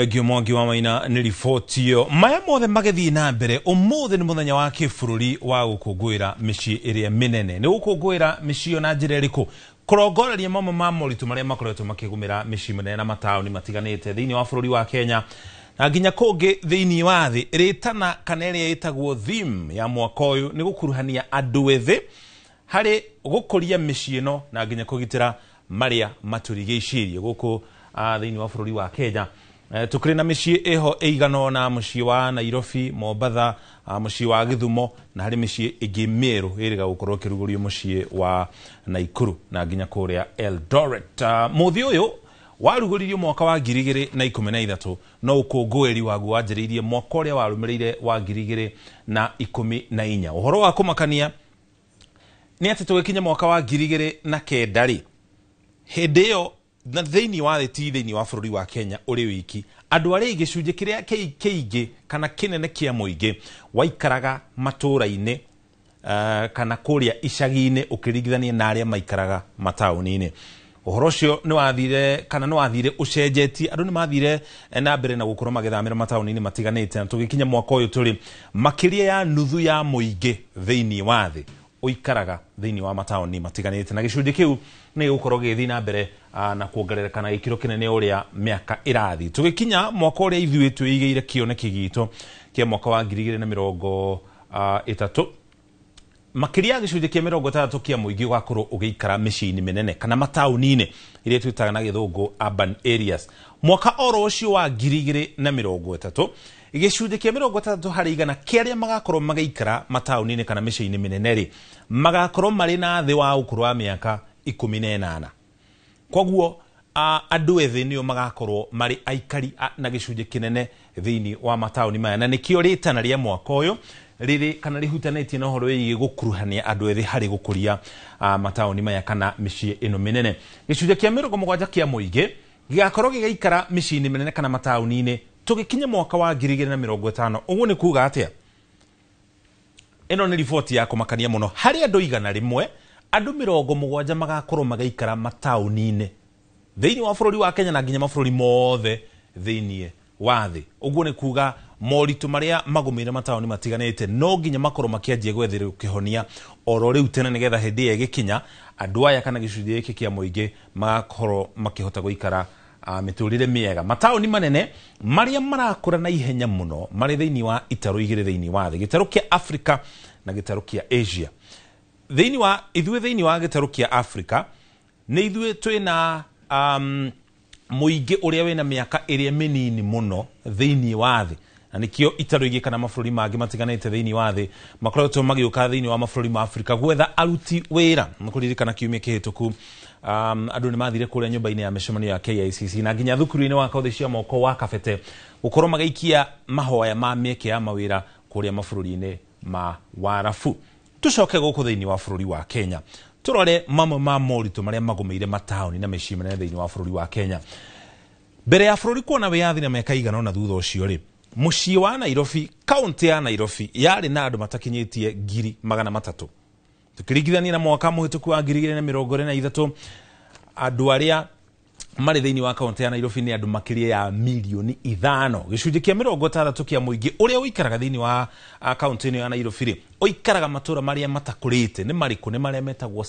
ngiomongi wa maina nä riboti maya mothe magethiä na mbere å nä må thenya wa kä bå rå ri wa gå kångå ä ra mä ciä ä rä a mä nene nä gå kångå ä ra mä cio na njä ra ä rä kå kårongoreria mamwe ma moritå marä a makoretwo makä gå mä ra mä ciä nene na mataåni matiganä te thä wa bå rå ri wa kenya na nginya kångä thä wa thä rä kana ä rä a ĩtagwo thim ya mwaka å yå nä gå kuruhania andå ethä harä gå kå ria mä ciä no na nginya kå gitä ra marä a matå rigä icirie gå kå thä wa bå rå ri wa kenya Eh, rä na igana na må ciä wa nairobi mombatha ah, ciä wa githumo na hari gå korwo kä rugå rio må ciä wa naikuru na nginya kuria eldoret ah, yå warugå ririo mwaka wa ngiri rä na mi na ithatå no ũkũngũĩri waguo irie mwaka ũrĩa warũmĩrĩire wa ngiri igĩrĩ na mi na inya horo wa atä tå gä tũgĩkinya mwaka wa ngiri rä na kenda ndä ä yo na thĩinĩ wa thĩti thĩinĩ wa bũrũri wa kenya ũrĩ wiki andũ arĩa gĩcunjĩ kĩrĩa kĩingĩ kana kĩnene kĩa mũingĩ waikaraga matũũra-inĩ uh, kana kũrĩa icagi-inĩ ũkĩringithania na arĩa maikaraga mataũni-inĩ ũhoro ũcio nĩ wathire kana nĩ wathire ũcenjetie andũ nĩ mathire eh, na mbere na gũkorwo magĩthamĩra mataũni-inĩ matiganĩte na tũgĩkinya mwaka ũyũ tũrĩ makĩria ya nuthu ya mũingĩ thĩinĩ wa thĩ ũikaraga thĩinĩ wa mataũni matiganĩte na gĩcunjĩ kĩu nĩ gĩgũkorwo gĩgĩthiĩ na mbere Ah, na kuongerereka na gikiro kinene uria miaka irathi tugikinya mwaka uria ithuĩ twĩigĩire kĩoneki gitũ kĩa mwaka wa ngiri igĩrĩ na mĩrongo ah, ĩtatũ makiria gicunjĩ kĩa mirongo ĩtandatũ kia mũingĩ ũgakorwo ũgĩikara mĩciĩ-inĩ kana mataunine inĩ iria twĩtaga na gĩthũngũ urban areas mwaka oro ucio wa ngiri igĩrĩ na mĩrongo ĩtatũ gĩcunjĩ kĩa mĩrongo ĩtandatũ harĩ igana kĩa arĩa magakorwo magĩikara mataũni-inĩ kana mĩciĩ-inĩ mĩnene rĩ magakorwo marĩ na thĩ wa ũkũrũ wa mĩaka ikũmi na ĩnana koguo andå ethä nä o magakorwo marä aikari na gä cunjä kä nene thä wa mataåni maya na nä kä rä tana rä a mwaka å yå rä kana rä hutanä na å horo wä gå kuruhania andå ethä harä gå kå ria mataåni maya kana mä ciä ä no mä nene gä cunjä kä a mä må gwanja kä a må gä gakorwo gä gaikara mä ciä-inä mä nene kana mataåni-inä tå gä kinya mwaka wa ngiri igä rä na mä rongo ä å guo nä kuga atä a ä no nä riboti ya kå makania må no harä andå igana rä mwe andå mä rongo må gwanja magakorwo magaikara mataåni-inä thä wa bå rå ri wa kenya na nginya mabå rå ri mothe thä wa thä å guo nä kuga moritå marä a magå mä re mataåni matiganä te no nginya makorwo makäanjia gwetherä kä honia oro rä u tene nä getha hä ndä ä gä kinya andå aya kana gä cunjä gä kä magakorwo makä hota gå ikara mä tå rä re mä ega mataåni manene marä a marakå na ihenya må no marä thä wa itarå igä rä thä wa thä gä tarå kä afrika na gä tarå a asia thĩinĩ wa ithuĩ thĩinĩ wa gĩtarũ kĩa africa nĩ ithuĩ twĩna um, mũingĩ ũrĩa wĩna mĩaka ĩrĩa mĩnini mũno thĩinĩ wa thĩ na nĩkĩo itarũ ingĩ kana mabũrũri mangĩ matiganĩte thĩinĩ wa thĩ makoretwo magĩũka thĩinĩ wa mabũrũri ma africa gwetha aruti wĩra nĩkũririkana kiumia kĩhĩtũku um, andũ nĩ mathire kũrĩa nyũmba-inĩ ya mĩcemanio ya kicc na nginya thukuru-inĩ wa kauthĩ cia moko wa kabete gũkorwo magĩikia mahoya ma mĩeke ya mawĩra kũrĩa mabũrũri-inĩ ma warabu tucoke gå thä-inä wa bå rå ri wa kenya tå rore mamwe ma moritå marä a magå ire mataåni na mä manene wa bå rå ri wa kenya mbere ya bå rå ri kuona wä na mä igana na thutha ucio ri rä må ciä wa nairobi kauntä ya nairobi yarä na andå matakinyitie ngiri magana matatå tå ringithania na mwaka må ku wa ngiri igä na mirongo na ithatu andå aria marä thä wa kauntä ya nairobi nä andå makä ya milioni ithano gä cunjä kä a mä rongo tandatå kä a må ingä å rä a å ikaraga thä wa kauntä ä ya nairobi rä å ikaraga matå ra marä a matakå rä te nä marä kå nä marä a metagwo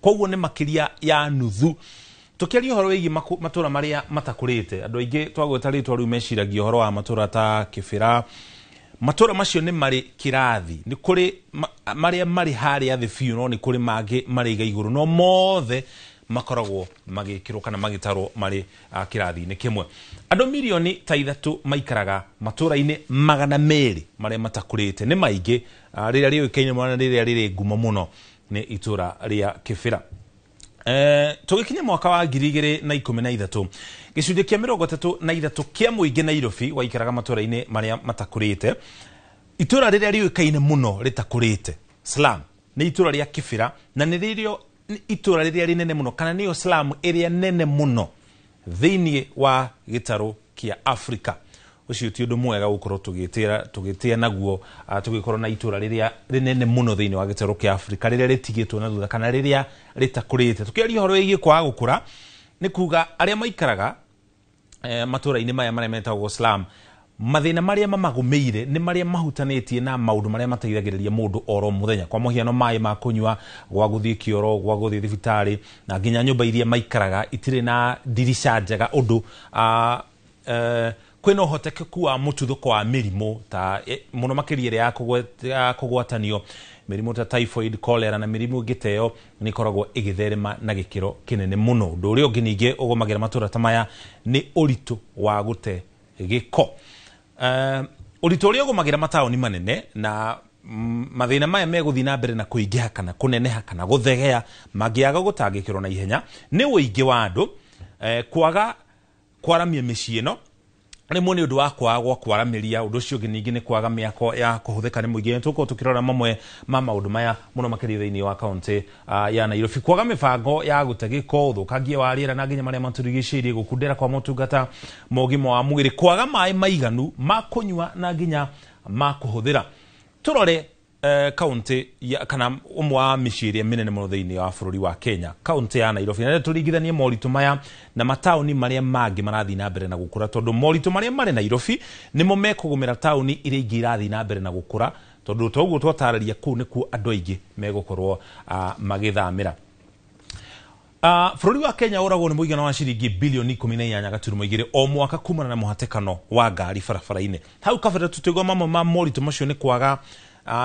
koguo nä makä ya nuthu tå kä aria å horo wä giä matå ra marä a matakå rä te andå aingä twagwä ta rä twa rä u meciragia å horo wa matå ra ta kä bä ra matå ra macio nä marä kä rathi nä kå rä marä a marä harä a thä biå no nä kå rä mangä marä iga igå rå no mothe makoragwo magĩkĩrwo kana magĩtarwo marĩ ah, kĩrathi-inĩ kĩmwe andũ mirioni ta ithatå maikaraga matũra-inĩ magana merĩ a matakũrĩte nĩ maingĩ ah, rĩrĩa rĩũĩkaine mũno na rĩrĩa rĩrĩ ngumo mũno nĩ itũra rĩa ra eh, tũgĩkinya mwaka wa ngiri igĩrĩ na ikũmi na ithatũ gĩcunjĩ kĩa mĩrongo ĩtatũ na ithatũ kĩa mũingĩ nairobi waikaraga matũra-inĩ marĩa matakũrĩte itũra rĩrĩa rĩũĩkaine mũno rĩtakũrĩte slam nĩ itũra rĩa kĩbĩra na nĩrĩrĩo itũra rĩrĩa rĩnene muno kana niyo slamu ĩrĩa nene muno thini wa gĩtarũ kia africa ũcio ti ũndũ mwega gũkorwo tũgĩtĩa naguo tũgĩkorwo na itura rĩrĩa rĩnene muno thĩinĩ wa gĩtarũ kĩa africa rĩrĩa rĩtigĩtwo na thutha kana rĩrĩa rĩtakũrĩte tũkĩaria horo wĩgiĩ kwa gũkũra nĩ kuga arĩa maikaraga eh, matũra-inĩ maya marĩa metagwo slam mathina maria mamagumiire ni maria mahutanitie na maundu maria mateithagiriria mundu oro muthenya kwa muhiano mai ma gwa guthie kioro gwa guthie thibitari na ginya nyumba iria maikaraga itire na dirisha njega undu uh, uh, e, kwina uhotekeku wa mututhuko kwa mirimu ta e, muno makiria ya ya kugwatanio mirimu ta typhoid cholera na mirimu ingĩ ni ĩyo igitherema na gikiro kinene muno ndu ũrĩa ũngĩ ningĩ ũgũmagĩra matura tamaya maya nĩ wa gute giko ũritũ ũrĩa ũgũmagĩra ni manene na mm, mathina maya megũthiĩ na mbere na kũingĩha kana kũneneha kana tangä kä rwo na ihenya nĩ ũingĩ wa andũ eh, kwaga kwaramia mĩciĩ ĩno nä å ndå wa kwaga gwa kwaramĩria ũndũ ũcio ũngĩ ningĩ nä kwaga ako ya kũhũthĩka tå korwo tå kä tũkĩrora mamwe ma ndå maya mũno makĩria thĩinĩ wa kaũntĩ ah, ya nairobi kwaga bango ya å thå kangie wa era na nginya marĩa matũrigicĩirie gũkundĩra kwa motungata ma ũgima wa rä kwaga maä maiganu ma nyua na nginya ma tå rore kaunti eh, kana umwe wa mĩciĩ ĩrĩa mĩnene mũno thĩinĩ wa bũrũri wa kenya kaunti ya nairobi na tũringithanie moritũ maya na mataũni maria mangĩ marathiĩ na mbere na gũkũra tondũ moritũ marĩa marĩ nairobi nĩmo mekũgũmĩra taũni iria ingĩ irathiĩ na mbere na gũkũra tondũ toguo twatarĩria ku nĩkuo andũ aingĩ megũkorwo magĩthamĩra Uh, bũrũri wa kenya ũragwo nĩ mũigana wa ciringi bilioni ikũmi na inyanya gaturumo igĩrĩ o mwaka kumana na mũhatĩkano wa ngari barabara-inĩ hau kabere tutĩgwa mamwe ma moritũ macio nĩ kwaga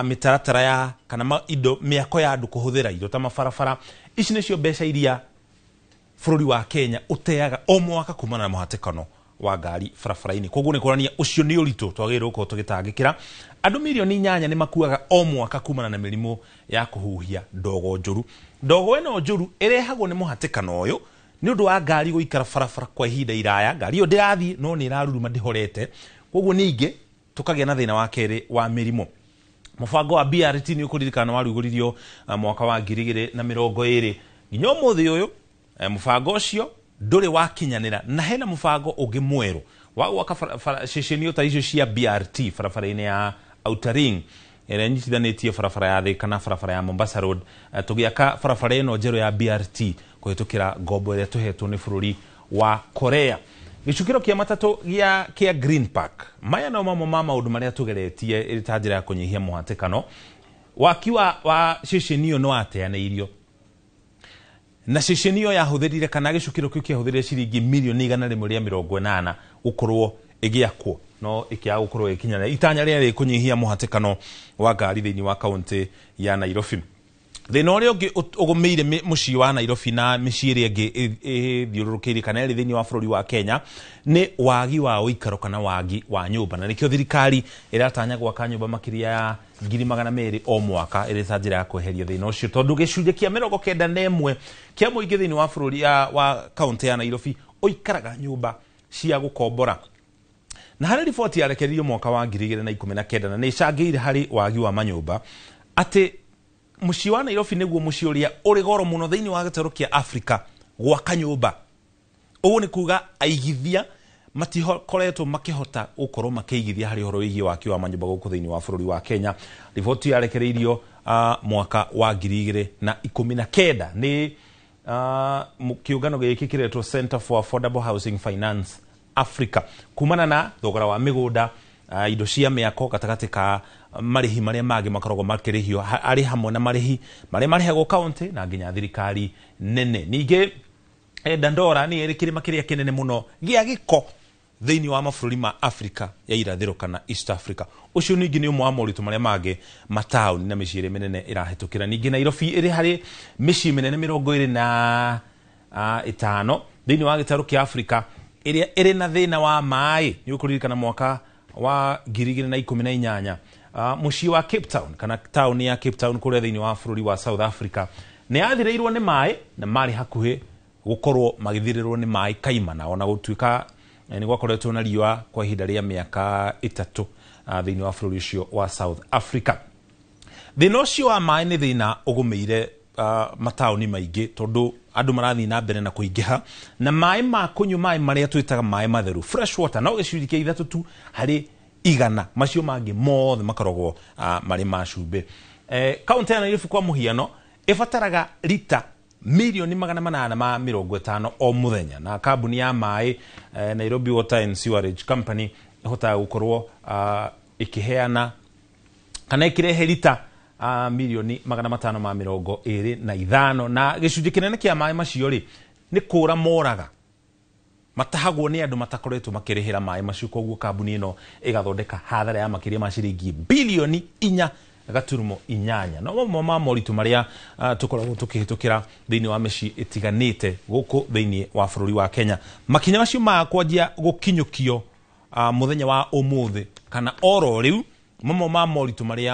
mitaratara ya kana indo miako ya andũ kuhuthira indo ta mabarabara ici nĩcio mbeca iria bũrũri wa kenya ũteaga o mwaka kumana na mũhatĩkano wa ngari barabara-inĩ koguo nĩ kuonania ũcio nĩ ũritũ twagĩrĩirwo gũkorwo tũgĩtangĩkĩra andũ mirioni nyanya nĩ makuaga o mwaka kumana na mĩrimũ ya kũhuhia ndogo njũru ndogo ĩno njũru ĩrehagwo nĩ mũhatĩkano ũyũ nĩ ũndũ wa ngari gũikara barabara kwa ihinda iraya ngari ĩyo ndĩrathiĩ no nĩ ĩraruruma ndĩhorete koguo ningĩ tũkagĩa na thĩna wa kerĩ wa mĩrimũ mubango wa BRT nä å kå ririkana warugå eh, mwaka wa ngiri igä rä na mä rongo ä rä nginya å må thä å yå ndå rä wakinyanä ra na hena mũbango ũngĩ mwerũ wa gwaka ceceni ta icio cia BRT barabara-inĩ ya Outer Ring nyitithanä tie barabara ya thä na barabara ya Mombasa Road eh, aka barabara no njerå ya BRT ra ngombo nä bå rå ri wa Korea gicukiro kia matatu gia kia green park maya no mamwe ma maundu maria tugeretie iri ta njira ya kunyihia muhatikano waki wa, wa ceceni iyo niwateaneirio na ceceni iyo yahuthirire kana gicukiro kiu kiahuthirire ciringi mirioni igana rimwe a mirongo inana ä igiakwo no ikiaga gukorwo ikinyana itanya må hatä kano wa ngari thiini wa kauntä ya nairobi thä na å rä a å ngä å mä ire må ciä wa nairobi na mä ciä ä rä a ngä thiå rå rå kä ire kana ä thä inä wa bå rå ri wa kenya nä wagi wa å ikaro kana wagi wa nyå mba na nä kä o thirikari ä ratanya gwaka nyå mba makä ria ya ngiri magana merä o mwaka ä rä ta njä ra ya kweheria thä na å cio tondå gä cunjä kia mä rongo kenda na ĩmwe kä a må ingä thä inä wa bå rå ri wa kauntä ya nairobi å ikaraga nyå mba cia gå kombora na harä riboti yarekeririo mwaka wa ngiri igä rä na ikå mi na kenda na nä icangä ire harä wagi wa manyå mba atä muciĩ wa nairobi nĩguo muciĩ ũrĩa ũrĩ goro mũno thĩinĩ wa gĩtarũ kĩa africa gwaka nyũmba ũguo nĩ kuga aigithia matikoretwo makĩhota gũkorwo makĩigithia hari horo wĩgiĩ waki wa manyũmba gũkũ thĩinĩ wa bũrũri wa kenya riboti yarekereirio uh, mwaka wa ngiri igĩrĩ na ikũmi na kenda nĩ uh, kĩũngano gĩkĩ kĩretwo center for affordable housing finance africa kumana na thogora wa mĩgũnda uh, indo cia mĩako gatagatĩ ka marihi maria mangi makoragwo makirihio ari hamwe na marihi maria marihagwo kaunti na nginya thirikari nene ningä e dandora nä ärä kä rä makä känene må no gä a wa mabå ma africa ya irathä ro kana east africa å cio ningä nä wa moritå marä a mangä mataåni na mä ciä ä rä mä nene ä rahätå kä ra ningä nairobi ä rä harä mä ciä mä na ä tano wa gä tarå kä africa ä rä na thä wa maä nä å kå mwaka wa ngiri igä na ikå na inyanya uh, muciĩ wa cape town kana taũni ya cape town kũrĩa thĩinĩ wa bũrũri wa south africa nĩ yathirĩirwo nĩ maĩ na marĩ hakuhĩ gũkorwo magĩthirĩrwo nĩ maĩ kaimana ona gũtuĩka eh, nĩ gwakoretwo na riũa kwa ihinda rĩa mĩaka ĩtatũ ah, thĩinĩ wa bũrũri ũcio wa south africa thĩna ũcio wa maĩ nĩ thĩna ũgũmĩire uh, mataũni maingĩ tondũ andũ marathiĩ na mbere na kũingĩha na maĩ ma kũnyua maĩ marĩa twĩtaga maĩ matheru fresh water no gĩcunjĩ kĩa ithatũ tu harĩ igana macio mangä mothe makoragwo ah, marä ma cumbä eh, kaunti ya nairobi kwa må hiano ĩbataraga rita mirioni magana manana ma rongo ätano o thenya na kambuni ya maĩ eh, nairobi water and sewerage company ĩhotaga gũkorwo ah, ĩkĩheana uh, kana ĩkĩrehe rita uh, mirioni magana matano ma mĩrongo rä na ithano na nene kä a maä macio nä kå ra moraga matahagwo nä andå matakoretwo rä hä ra maä macio koguo kambuni ä no ä gathondeka hathara ya makä ria ma ciringi bilioni inya gaturumo inyanya no mamwe ma moritũ marĩa uh, ra thä iniä wa gå kå thä thĩinĩ wa ri wa kenya makinya macio ma kwanjia kio uh, ah, thenya wa ũmũthĩ kana oro u mamwe ma marä a